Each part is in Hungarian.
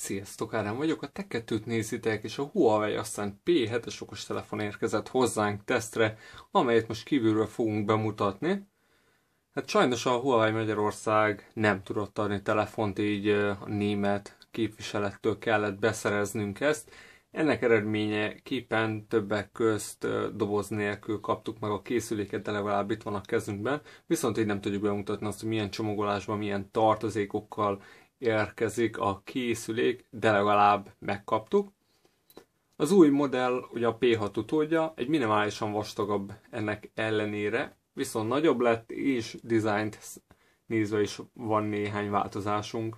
Sziasztok, Ádám vagyok, a te kettőt nézitek, és a Huawei aztán P7-es okostelefon érkezett hozzánk tesztre, amelyet most kívülről fogunk bemutatni. Hát sajnos a Huawei Magyarország nem tudott adni telefont, így a német képviselettől kellett beszereznünk ezt. Ennek eredménye képen többek közt doboz nélkül kaptuk meg a készüléket, de legalább itt van a kezünkben, viszont így nem tudjuk bemutatni azt, hogy milyen csomagolásban, milyen tartozékokkal érkezik a készülék, de legalább megkaptuk. Az új modell, ugye a P6 utódja, egy minimálisan vastagabb ennek ellenére, viszont nagyobb lett, és dizájnt nézve is van néhány változásunk.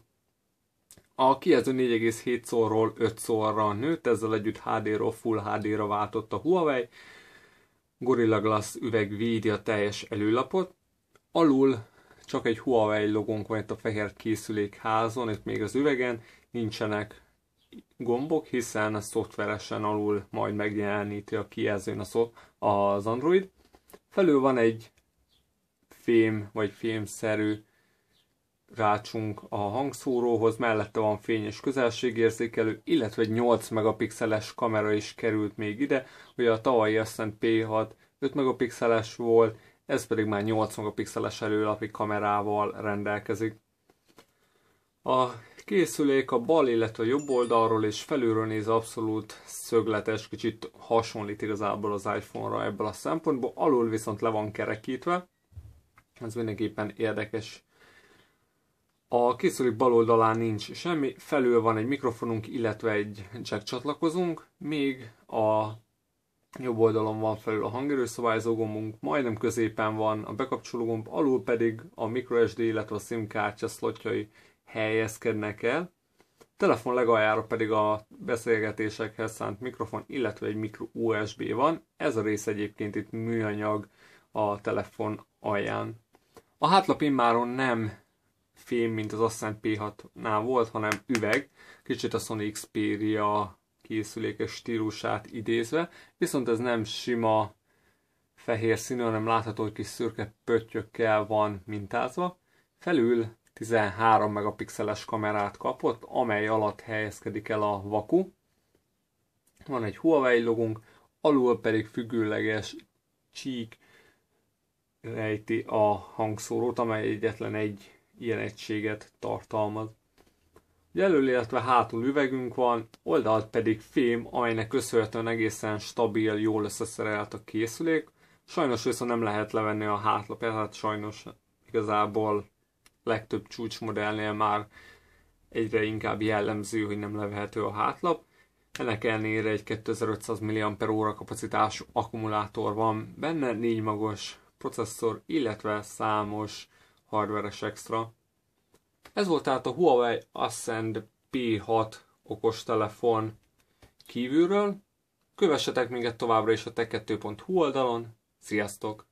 A kijelző 4,7-szorról 5-szorra nőtt, ezzel együtt HD-ról Full HD-ra váltott a Huawei. Gorilla Glass üveg védi a teljes előlapot. Alul csak egy Huawei logónk van itt a fehér készülékházon, itt még az üvegen nincsenek gombok, hiszen a szoftveresen alul majd megjeleníti a kijelzőn az Android. Felül van egy fém vagy fémszerű rácsunk a hangszóróhoz, mellette van fényes közelségérzékelő, illetve egy 8 megapixeles kamera is került még ide, ugye a tavalyi azt P6 5 megapixeles volt, ez pedig már 8 megapixeles előlapi kamerával rendelkezik. A készülék a bal, illetve a jobb oldalról és felülről néz abszolút szögletes, kicsit hasonlít igazából az iPhone-ra ebből a szempontból, alul viszont le van kerekítve, ez mindenképpen érdekes. A készülék bal oldalán nincs semmi, felül van egy mikrofonunk, illetve egy jack csatlakozónk, még a Jobb oldalon van felül a hangerőszabályzó gombunk, majdnem középen van, a bekapcsoló gomb alul pedig a microSD, illetve a SIM kártya szlotjai helyezkednek el. A telefon legaljára pedig a beszélgetésekhez szánt mikrofon, illetve egy micro USB van. Ez a rész egyébként itt műanyag a telefon alján. A hátlap immáron nem fém, mint az Ascent P6-nál volt, hanem üveg. Kicsit a Sony Xperia készülékes stílusát idézve, viszont ez nem sima fehér színű, hanem látható, hogy kis szürke pöttyökkel van mintázva. Felül 13 megapixeles kamerát kapott, amely alatt helyezkedik el a vaku. Van egy Huawei logunk, alul pedig függőleges csík rejti a hangszórót, amely egyetlen egy ilyen egységet tartalmaz. Jelöl, illetve hátul üvegünk van, oldalt pedig fém, amelynek köszönhetően egészen stabil, jól összeszerelt a készülék. Sajnos viszont nem lehet levenni a hátlapját, hát sajnos igazából legtöbb csúcsmodellnél már egyre inkább jellemző, hogy nem levehető a hátlap. Ennek ellenére egy 2500 mAh kapacitású akkumulátor van benne, négy magos processzor, illetve számos hardware extra. Ez volt tehát a Huawei Ascend P6 okostelefon kívülről. Kövessetek minket továbbra is a tech2.hu oldalon. Sziasztok!